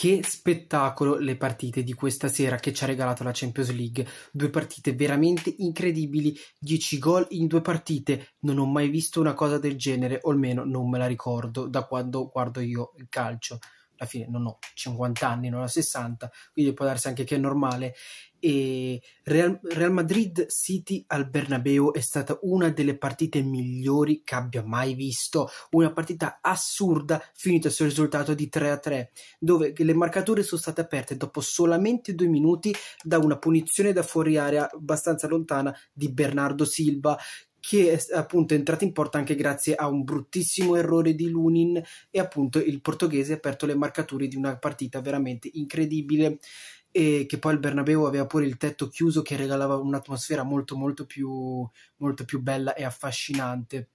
Che spettacolo le partite di questa sera che ci ha regalato la Champions League. Due partite veramente incredibili, 10 gol in due partite. Non ho mai visto una cosa del genere, o almeno non me la ricordo da quando guardo io il calcio alla fine non ho 50 anni, non ho 60, quindi può darsi anche che è normale. E Real, Real Madrid City al Bernabeu è stata una delle partite migliori che abbia mai visto, una partita assurda finita sul risultato di 3 a 3, dove le marcature sono state aperte dopo solamente due minuti da una punizione da fuori area abbastanza lontana di Bernardo Silva che è appunto entrata in porta anche grazie a un bruttissimo errore di Lunin e appunto il portoghese ha aperto le marcature di una partita veramente incredibile e che poi il Bernabeu aveva pure il tetto chiuso che regalava un'atmosfera molto molto più, molto più bella e affascinante.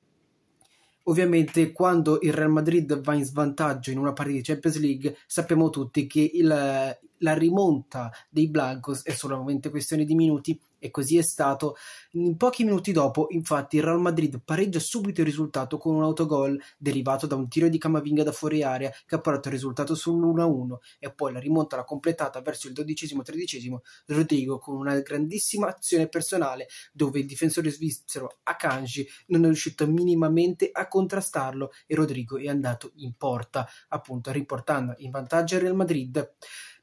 Ovviamente quando il Real Madrid va in svantaggio in una partita di Champions League sappiamo tutti che il, la rimonta dei Blancos è solamente questione di minuti e così è stato. In pochi minuti dopo, infatti, il Real Madrid pareggia subito il risultato con un autogol derivato da un tiro di Camavinga da fuori area che ha portato il risultato sull'1-1 e poi la rimonta l'ha completata verso il dodicesimo 13 Rodrigo con una grandissima azione personale dove il difensore svizzero Akanji non è riuscito minimamente a contrastarlo e Rodrigo è andato in porta, appunto riportando in vantaggio il Real Madrid.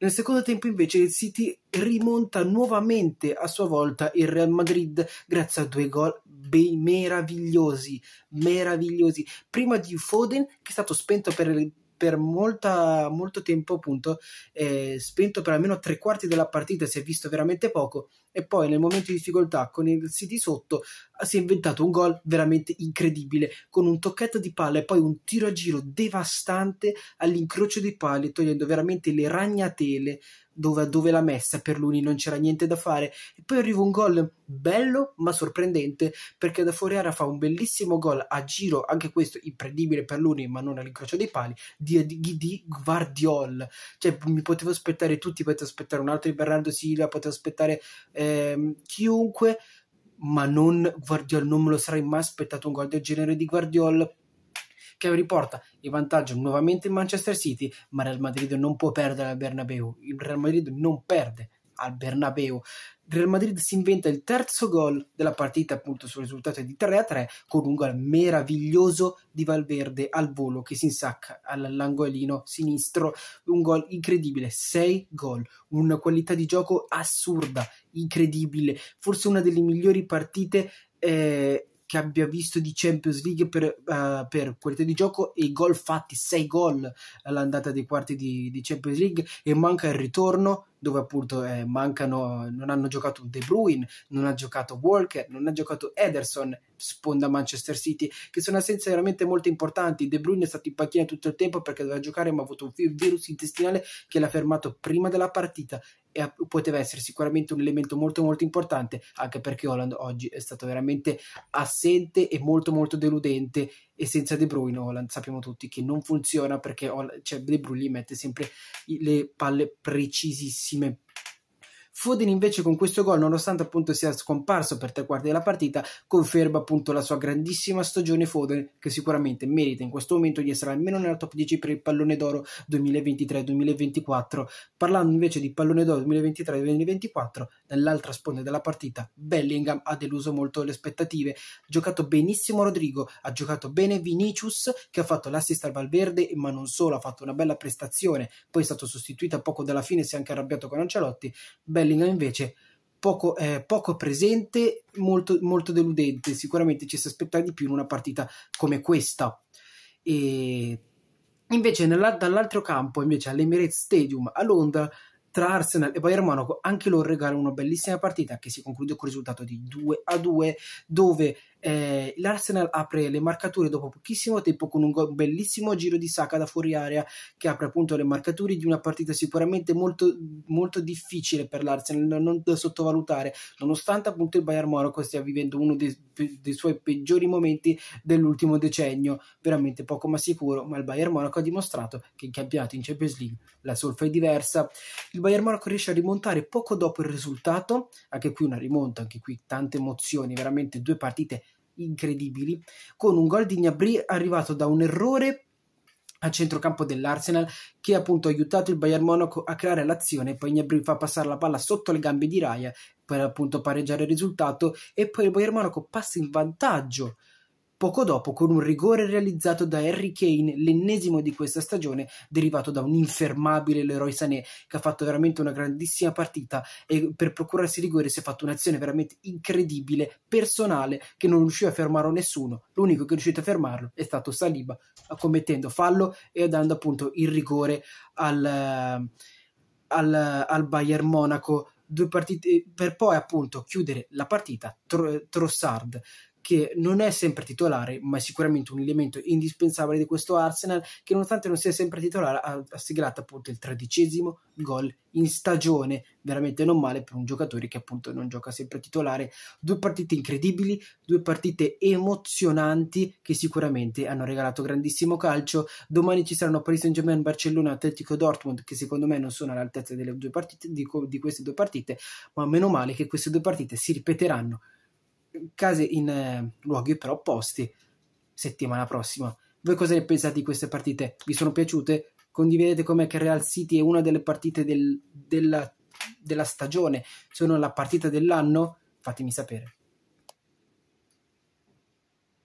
Nel secondo tempo invece il City rimonta nuovamente a sua volta il Real Madrid grazie a due gol meravigliosi, meravigliosi. Prima di Foden che è stato spento per per molta, molto tempo appunto eh, spento per almeno tre quarti della partita, si è visto veramente poco e poi nel momento di difficoltà con il City sotto si è inventato un gol veramente incredibile con un tocchetto di palla e poi un tiro a giro devastante all'incrocio di pali togliendo veramente le ragnatele dove, dove l'ha messa per lui non c'era niente da fare e poi arriva un gol bello ma sorprendente perché da fuori Foriara fa un bellissimo gol a giro anche questo imprendibile per lui ma non all'incrocio dei pali di, di, di Guardiol cioè mi potevo aspettare tutti potevo aspettare un altro di Bernardo Silva potevo aspettare eh, chiunque ma non Guardiol non me lo sarei mai aspettato un gol del genere di Guardiol che riporta il vantaggio nuovamente in Manchester City, ma Real Madrid non può perdere al Bernabeu. Il Real Madrid non perde al Bernabeu. Real Madrid si inventa il terzo gol della partita, appunto sul risultato di 3-3, con un gol meraviglioso di Valverde al volo che si insacca all'angolino sinistro. Un gol incredibile, 6 gol, una qualità di gioco assurda, incredibile, forse una delle migliori partite eh, che abbia visto di Champions League per, uh, per qualità di gioco e gol fatti, 6 gol eh, all'andata dei quarti di, di Champions League e manca il ritorno dove appunto eh, mancano, non hanno giocato De Bruyne, non ha giocato Walker, non ha giocato Ederson, sponda Manchester City, che sono assenze veramente molto importanti. De Bruyne è stato in panchina tutto il tempo perché doveva giocare, ma ha avuto un virus intestinale che l'ha fermato prima della partita e poteva essere sicuramente un elemento molto molto importante, anche perché Holland oggi è stato veramente assente e molto molto deludente e senza De Bruyne Holland sappiamo tutti che non funziona perché Holland, cioè De Bruyne gli mette sempre le palle precisissime si même Foden invece con questo gol, nonostante appunto sia scomparso per tre quarti della partita, conferma appunto la sua grandissima stagione Foden che sicuramente merita in questo momento di essere almeno nella top 10 per il pallone d'oro 2023-2024. Parlando invece di pallone d'oro 2023-2024, nell'altra sponda della partita Bellingham ha deluso molto le aspettative, ha giocato benissimo Rodrigo, ha giocato bene Vinicius che ha fatto l'assist al Valverde, ma non solo, ha fatto una bella prestazione, poi è stato sostituito a poco dalla fine, si è anche arrabbiato con Ancelotti. Bellingham Bellingham invece poco, eh, poco presente, molto, molto deludente. Sicuramente ci si aspettava di più in una partita come questa. E invece nella, dall'altro campo, invece all'Emirates Stadium a Londra, tra Arsenal e Bayern Monaco anche loro regalano una bellissima partita che si conclude con il risultato di 2 a 2 dove eh, l'Arsenal apre le marcature dopo pochissimo tempo con un, go- bellissimo giro di Saka da fuori area che apre appunto le marcature di una partita sicuramente molto, molto difficile per l'Arsenal, non da sottovalutare, nonostante appunto il Bayern Monaco stia vivendo uno dei, dei suoi peggiori momenti dell'ultimo decennio, veramente poco ma sicuro, ma il Bayern Monaco ha dimostrato che in campionato in Champions League la solfa è diversa. Il Bayern Monaco riesce a rimontare poco dopo il risultato, anche qui una rimonta, anche qui tante emozioni, veramente due partite incredibili, con un gol di Gnabry arrivato da un errore a centrocampo dell'Arsenal che appunto ha aiutato il Bayern Monaco a creare l'azione, poi Gnabry fa passare la palla sotto le gambe di Raya per appunto pareggiare il risultato e poi il Bayern Monaco passa in vantaggio poco dopo con un rigore realizzato da Harry Kane, l'ennesimo di questa stagione, derivato da un infermabile Leroy Sané che ha fatto veramente una grandissima partita e per procurarsi rigore si è fatto un'azione veramente incredibile, personale, che non riuscì a fermare nessuno. L'unico che è riuscito a fermarlo è stato Saliba, commettendo fallo e dando appunto il rigore al, al, al Bayern Monaco due partite per poi appunto chiudere la partita Tro- Trossard che non è sempre titolare, ma è sicuramente un elemento indispensabile di questo Arsenal, che nonostante non sia sempre titolare, ha, ha siglato appunto il tredicesimo gol in stagione, veramente non male per un giocatore che appunto non gioca sempre titolare. Due partite incredibili, due partite emozionanti che sicuramente hanno regalato grandissimo calcio. Domani ci saranno Paris Saint Germain, Barcellona, Atletico Dortmund, che secondo me non sono all'altezza delle due partite, di, di queste due partite, ma meno male che queste due partite si ripeteranno case in eh, luoghi però opposti settimana prossima. Voi cosa ne pensate di queste partite? Vi sono piaciute? Condividete con me che Real City è una delle partite del, della, della stagione, sono la partita dell'anno? Fatemi sapere.